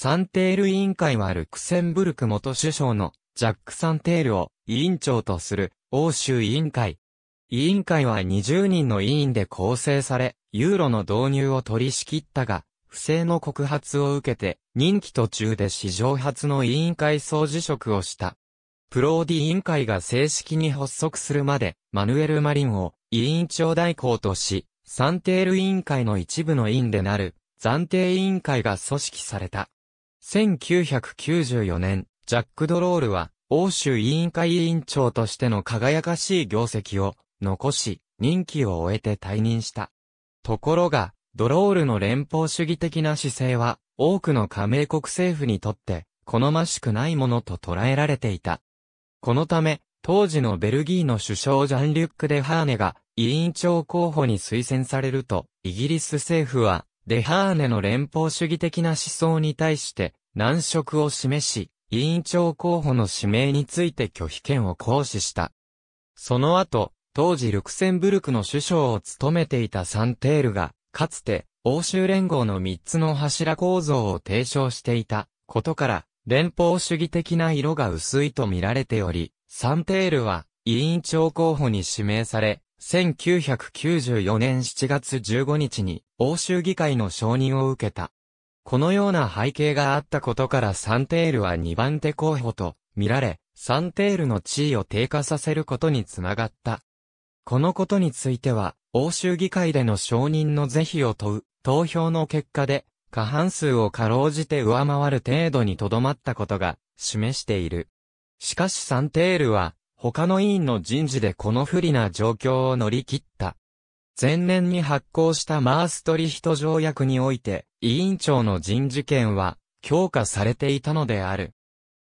サンテール委員会はルクセンブルク元首相のジャック・サンテールを委員長とする欧州委員会。委員会は20人の委員で構成され、ユーロの導入を取り仕切ったが、不正の告発を受けて、任期途中で史上初の委員会総辞職をした。プローディ委員会が正式に発足するまで、マヌエル・マリンを委員長代行とし、サンテール委員会の一部の委員でなる、暫定委員会が組織された。1994年、ジャック・ドロールは、欧州委員会委員長としての輝かしい業績を残し、任期を終えて退任した。ところが、ドロールの連邦主義的な姿勢は、多くの加盟国政府にとって、好ましくないものと捉えられていた。このため、当時のベルギーの首相ジャンリュック・デハーネが、委員長候補に推薦されると、イギリス政府は、デハーネの連邦主義的な思想に対して、難色を示し、委員長候補の指名について拒否権を行使した。その後、当時ルクセンブルクの首相を務めていたサンテールが、かつて、欧州連合の3つの柱構造を提唱していたことから、連邦主義的な色が薄いと見られており、サンテールは委員長候補に指名され、1994年7月15日に欧州議会の承認を受けた。このような背景があったことからサンテールは2番手候補と見られ、サンテールの地位を低下させることにつながった。このことについては、欧州議会での承認の是非を問う投票の結果で、過半数をかろうじて上回る程度にとどまったことが示している。しかしサンテールは、他の委員の人事でこの不利な状況を乗り切った。前年に発行したマーストリヒト条約において、委員長の人事権は強化されていたのである。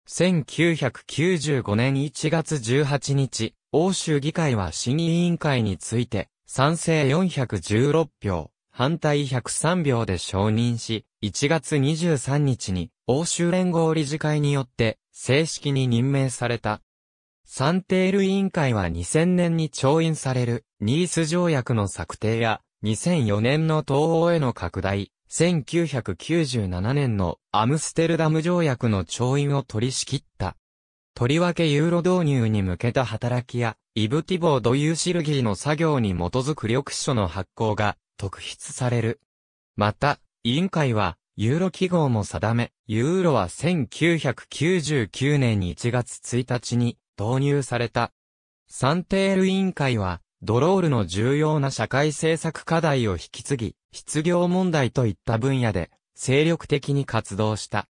1995年1月18日、欧州議会は審議委員会について、賛成416票、反対103票で承認し、1月23日に欧州連合理事会によって正式に任命された。サンテール委員会は2000年に調印されるニース条約の策定や2004年の東欧への拡大、1997年のアムステルダム条約の調印を取り仕切った。とりわけユーロ導入に向けた働きや、イブティボード・ユーシルギーの作業に基づく緑書の発行が特筆される。また、委員会は、ユーロ記号も定め、ユーロは1999年1月1日に、導入された。サンテール委員会は、ドロールの重要な社会政策課題を引き継ぎ、失業問題といった分野で、精力的に活動した。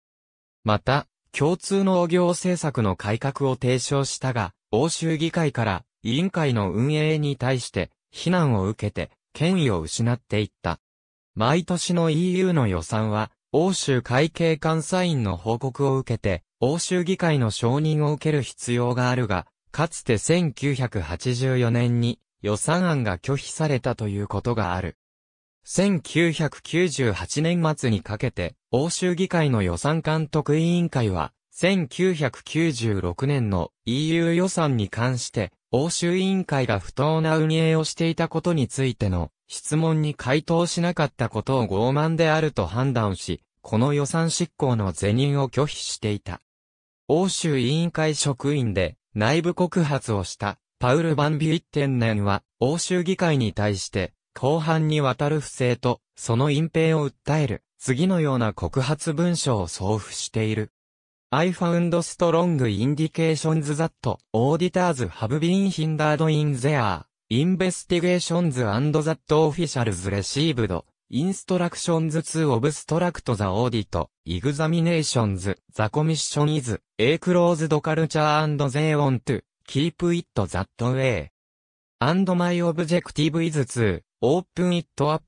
また、共通農業政策の改革を提唱したが、欧州議会から委員会の運営に対して非難を受けて権威を失っていった。毎年の EU の予算は、欧州会計監査員の報告を受けて欧州議会の承認を受ける必要があるが、かつて1984年に予算案が拒否されたということがある。1998年末にかけて、欧州議会の予算監督委員会は、1996年の EU 予算に関して、欧州委員会が不当な運営をしていたことについての質問に回答しなかったことを傲慢であると判断し、この予算執行の是認を拒否していた。欧州委員会職員で内部告発をしたパウル・バンビュイッテンネンは欧州議会に対して後半にわたる不正とその隠蔽を訴える次のような告発文書を送付している。I found strong indications that auditors have been hindered in their investigations and that officials received Instructions to obstruct the audit, examinations, the commission is, a closed culture and they want to, keep it that way. And my objective is to, open it up,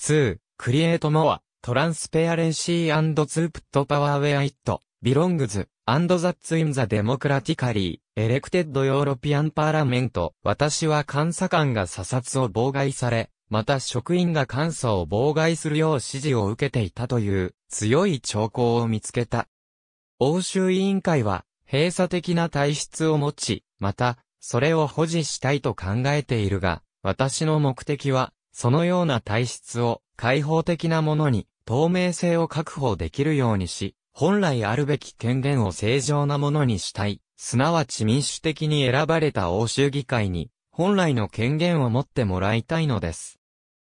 to, create more, transparency and to put power where it belongs, and that's in the democratically, elected European Parliament. 私は監査官が査察を妨害され、また職員が監査を妨害するよう指示を受けていたという強い兆候を見つけた。欧州委員会は閉鎖的な体質を持ち、また、それを保持したいと考えているが、私の目的は、そのような体質を開放的なものに透明性を確保できるようにし、本来あるべき権限を正常なものにしたい。すなわち民主的に選ばれた欧州議会に、本来の権限を持ってもらいたいのです。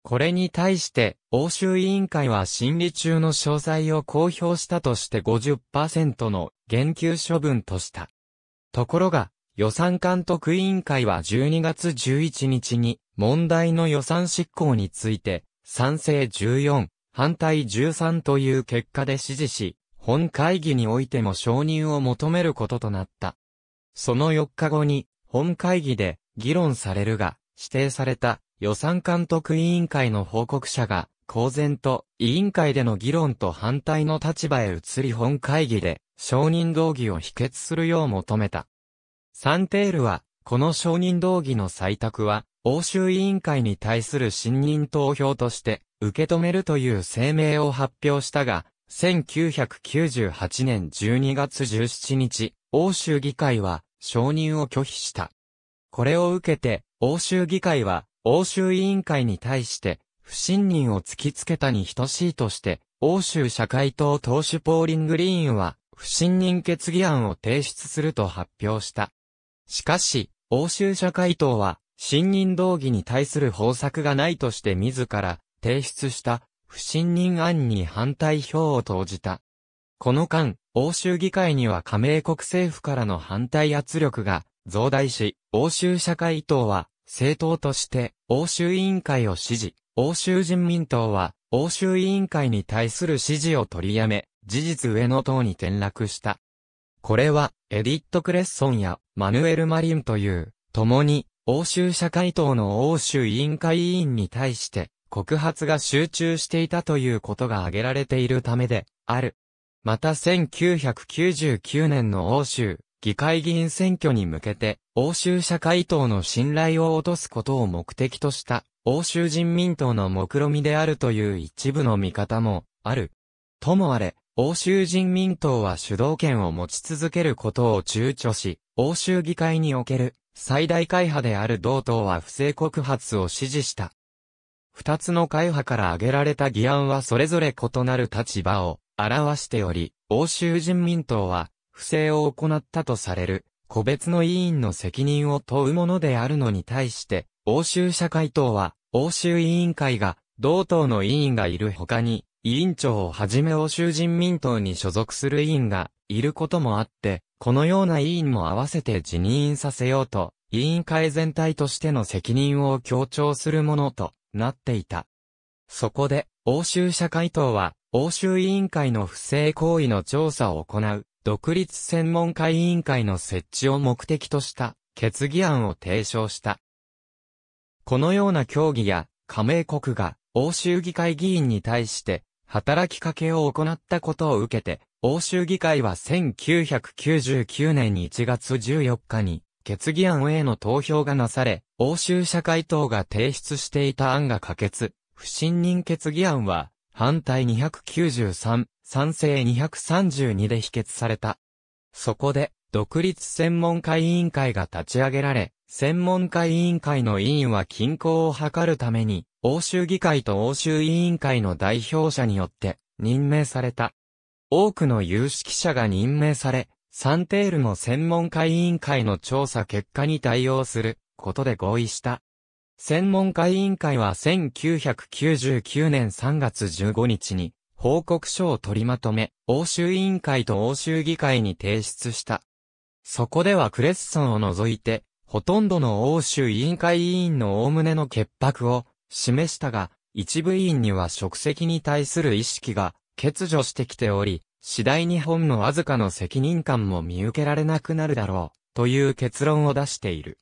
これに対して、欧州委員会は審理中の詳細を公表したとして50%の減給処分とした。ところが、予算監督委員会は12月11日に、問題の予算執行について、賛成14、反対13という結果で支持し、本会議においても承認を求めることとなった。その4日後に、本会議で議論されるが、指定された予算監督委員会の報告者が、公然と委員会での議論と反対の立場へ移り本会議で承認動議を否決するよう求めた。サンテールは、この承認動議の採択は、欧州委員会に対する信任投票として受け止めるという声明を発表したが、1998年12月17日、欧州議会は承認を拒否した。これを受けて、欧州議会は欧州委員会に対して、不信任を突きつけたに等しいとして、欧州社会党党首ポーリングリーンは、不信任決議案を提出すると発表した。しかし、欧州社会党は、信任動議に対する方策がないとして自ら提出した不信任案に反対票を投じた。この間、欧州議会には加盟国政府からの反対圧力が増大し、欧州社会党は政党として欧州委員会を支持。欧州人民党は、欧州委員会に対する支持を取りやめ、事実上の党に転落した。これは、エディット・クレッソンや、マヌエル・マリンという、共に、欧州社会党の欧州委員会委員に対して、告発が集中していたということが挙げられているためで、ある。また1999年の欧州、議会議員選挙に向けて、欧州社会党の信頼を落とすことを目的とした、欧州人民党の目論見であるという一部の見方も、ある。ともあれ、欧州人民党は主導権を持ち続けることを躊躇し、欧州議会における最大会派である同党は不正告発を支持した。二つの会派から挙げられた議案はそれぞれ異なる立場を表しており、欧州人民党は不正を行ったとされる、個別の委員の責任を問うものであるのに対して、欧州社会党は、欧州委員会が、同党の委員がいる他に、委員長をはじめ欧州人民党に所属する委員がいることもあって、このような委員も合わせて辞任させようと、委員会全体としての責任を強調するものとなっていた。そこで、欧州社会党は、欧州委員会の不正行為の調査を行う、独立専門家委員会の設置を目的とした決議案を提唱した。このような協議や加盟国が欧州議会議員に対して働きかけを行ったことを受けて、欧州議会は1999年1月14日に決議案への投票がなされ、欧州社会党が提出していた案が可決、不信任決議案は反対293、賛成232で否決された。そこで、独立専門会委員会が立ち上げられ、専門会委員会の委員は均衡を図るために、欧州議会と欧州委員会の代表者によって任命された。多くの有識者が任命され、サンテールも専門会委員会の調査結果に対応することで合意した。専門家委員会は1999年3月15日に報告書を取りまとめ、欧州委員会と欧州議会に提出した。そこではクレッソンを除いて、ほとんどの欧州委員会委員の概ねの潔白を示したが、一部委員には職責に対する意識が欠如してきており、次第に本のわずかの責任感も見受けられなくなるだろう、という結論を出している。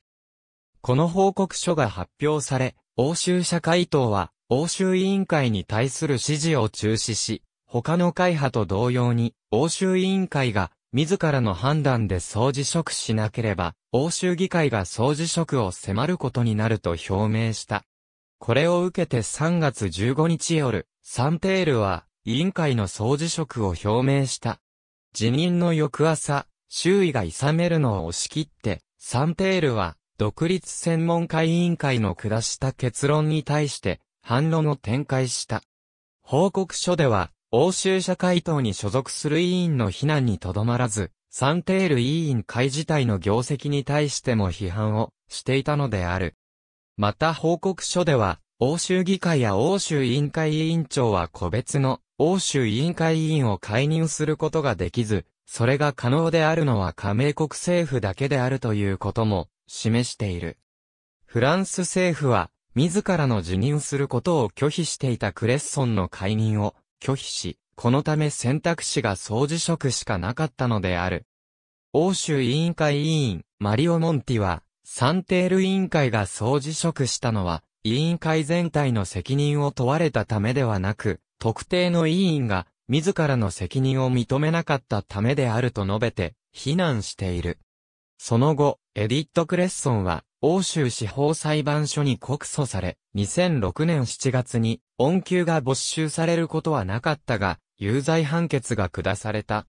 この報告書が発表され、欧州社会党は、欧州委員会に対する支持を中止し、他の会派と同様に、欧州委員会が、自らの判断で総辞職しなければ、欧州議会が総辞職を迫ることになると表明した。これを受けて3月15日夜、サンテールは、委員会の総辞職を表明した。辞任の翌朝、周囲が勇めるのを押し切って、サンテールは、独立専門家委員会の下した結論に対して反論を展開した。報告書では、欧州社会党に所属する委員の非難にとどまらず、サンテール委員会自体の業績に対しても批判をしていたのである。また報告書では、欧州議会や欧州委員会委員長は個別の欧州委員会委員を介入することができず、それが可能であるのは加盟国政府だけであるということも示している。フランス政府は、自らの辞任することを拒否していたクレッソンの解任を拒否し、このため選択肢が総辞職しかなかったのである。欧州委員会委員、マリオ・モンティは、サンテール委員会が総辞職したのは、委員会全体の責任を問われたためではなく、特定の委員が、自らの責任を認めなかったためであると述べて、非難している。その後、エディット・クレッソンは、欧州司法裁判所に告訴され、2006年7月に、恩給が没収されることはなかったが、有罪判決が下された。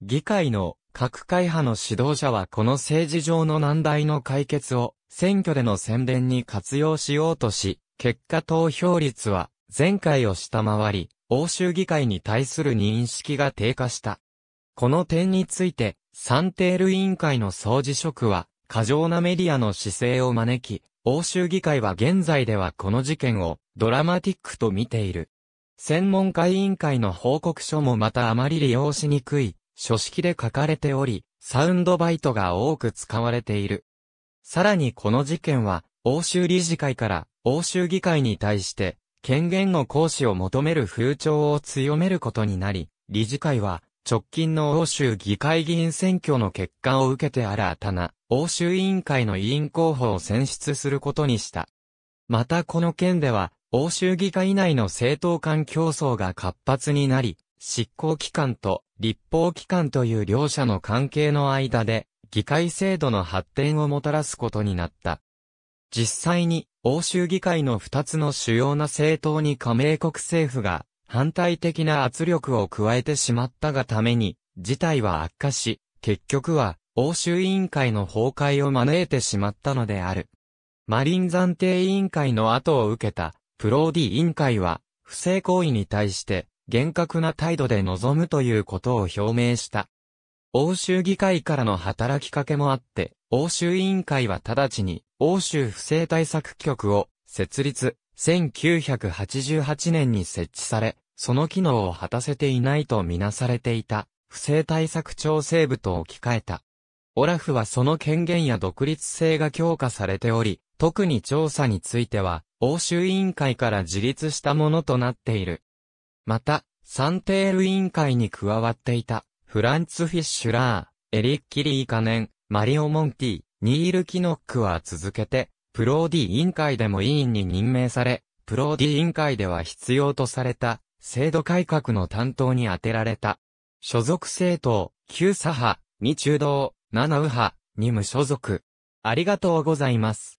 議会の各会派の指導者はこの政治上の難題の解決を選挙での宣伝に活用しようとし、結果投票率は前回を下回り、欧州議会に対する認識が低下した。この点について、サンテール委員会の総辞職は、過剰なメディアの姿勢を招き、欧州議会は現在ではこの事件をドラマティックと見ている。専門家委員会の報告書もまたあまり利用しにくい書式で書かれており、サウンドバイトが多く使われている。さらにこの事件は、欧州理事会から欧州議会に対して権限の行使を求める風潮を強めることになり、理事会は直近の欧州議会議員選挙の結果を受けて新たな欧州委員会の委員候補を選出することにした。またこの件では、欧州議会内の政党間競争が活発になり、執行機関と立法機関という両者の関係の間で、議会制度の発展をもたらすことになった。実際に、欧州議会の2つの主要な政党に加盟国政府が反対的な圧力を加えてしまったがために、事態は悪化し、結局は、欧州委員会の崩壊を招いてしまったのである。マリン暫定委員会の後を受けた、プローディ委員会は、不正行為に対して、厳格な態度で臨むということを表明した。欧州議会からの働きかけもあって、欧州委員会は直ちに、欧州不正対策局を設立、1988年に設置され、その機能を果たせていないとみなされていた、不正対策調整部と置き換えた。オラフはその権限や独立性が強化されており、特に調査については、欧州委員会から自立したものとなっている。また、サンテール委員会に加わっていた、フランツ・フィッシュラー、エリッキ・リーカネン、マリオ・モンティ、ニール・キノックは続けて、プローディ委員会でも委員に任命され、プローディ委員会では必要とされた、制度改革の担当に充てられた。所属政党、旧左派、二中道、七右派、二無所属。ありがとうございます。